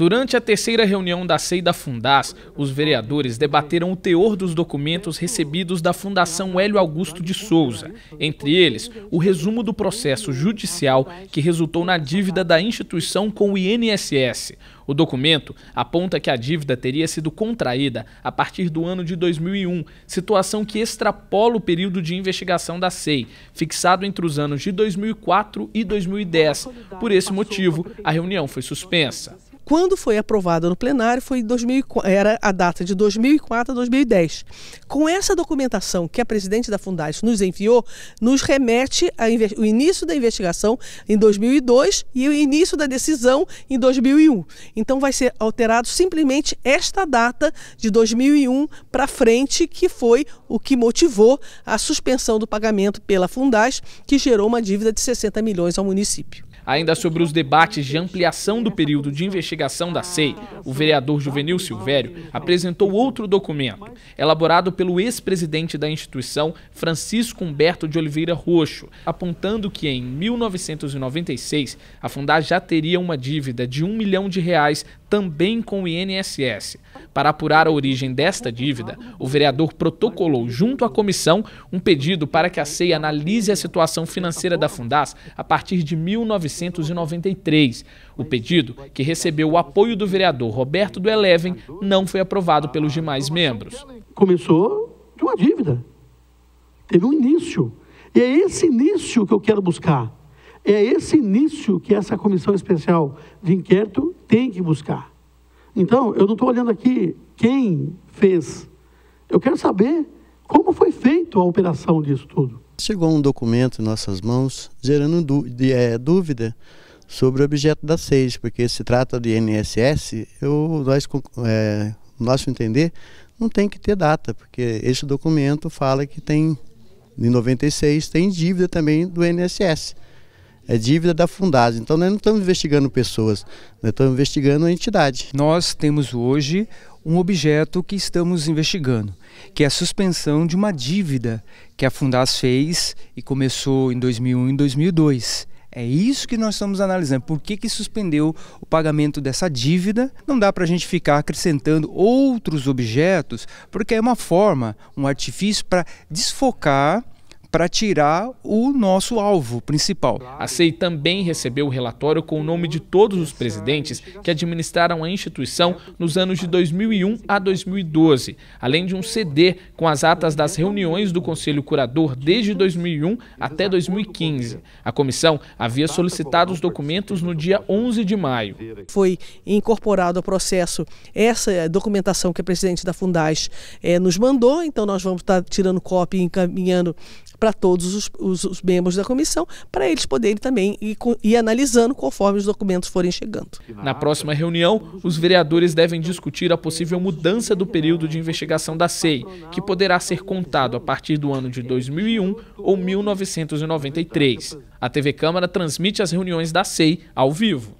Durante a terceira reunião da SEI da Fundas, os vereadores debateram o teor dos documentos recebidos da Fundação Hélio Augusto de Souza, entre eles o resumo do processo judicial que resultou na dívida da instituição com o INSS. O documento aponta que a dívida teria sido contraída a partir do ano de 2001, situação que extrapola o período de investigação da SEI, fixado entre os anos de 2004 e 2010. Por esse motivo, a reunião foi suspensa. Quando foi aprovada no plenário, foi 2000, era a data de 2004 a 2010. Com essa documentação que a presidente da Fundais nos enviou, nos remete ao início da investigação em 2002 e o início da decisão em 2001. Então vai ser alterado simplesmente esta data de 2001 para frente, que foi o que motivou a suspensão do pagamento pela Fundais, que gerou uma dívida de 60 milhões ao município. Ainda sobre os debates de ampliação do período de investigação da SEI, o vereador Juvenil Silvério apresentou outro documento, elaborado pelo ex-presidente da instituição, Francisco Humberto de Oliveira Roxo, apontando que em 1996 a Fundar já teria uma dívida de um milhão de reais também com o INSS. Para apurar a origem desta dívida, o vereador protocolou junto à comissão um pedido para que a SEI analise a situação financeira da Fundas a partir de 1996. 1993. O pedido, que recebeu o apoio do vereador Roberto do Eleven, não foi aprovado pelos demais membros. Começou de uma dívida. Teve um início. E é esse início que eu quero buscar. É esse início que essa comissão especial de inquérito tem que buscar. Então, eu não estou olhando aqui quem fez. Eu quero saber como foi feita a operação disso tudo. Chegou um documento em nossas mãos gerando é, dúvida sobre o objeto da SEIS, porque se trata de INSS, eu, nós, é, nosso entender, não tem que ter data, porque esse documento fala que tem, em 96, tem dívida também do INSS. É dívida da fundação. Então, nós não estamos investigando pessoas, nós estamos investigando a entidade. Nós temos hoje um objeto que estamos investigando, que é a suspensão de uma dívida que a Fundas fez e começou em 2001 e 2002. É isso que nós estamos analisando. Por que, que suspendeu o pagamento dessa dívida? Não dá para a gente ficar acrescentando outros objetos, porque é uma forma, um artifício para desfocar para tirar o nosso alvo principal. A CEI também recebeu o relatório com o nome de todos os presidentes que administraram a instituição nos anos de 2001 a 2012, além de um CD com as atas das reuniões do Conselho Curador desde 2001 até 2015. A comissão havia solicitado os documentos no dia 11 de maio. Foi incorporado ao processo essa documentação que a presidente da Fundaz eh, nos mandou, então nós vamos estar tirando cópia e encaminhando para todos os, os, os, membros da comissão, para eles poderem também ir, ir analisando conforme os documentos forem chegando. Na próxima reunião, os vereadores devem discutir a possível mudança do período de investigação da SEI, que poderá ser contado a partir do ano de 2001 ou 1993. A TV Câmara transmite as reuniões da SEI ao vivo.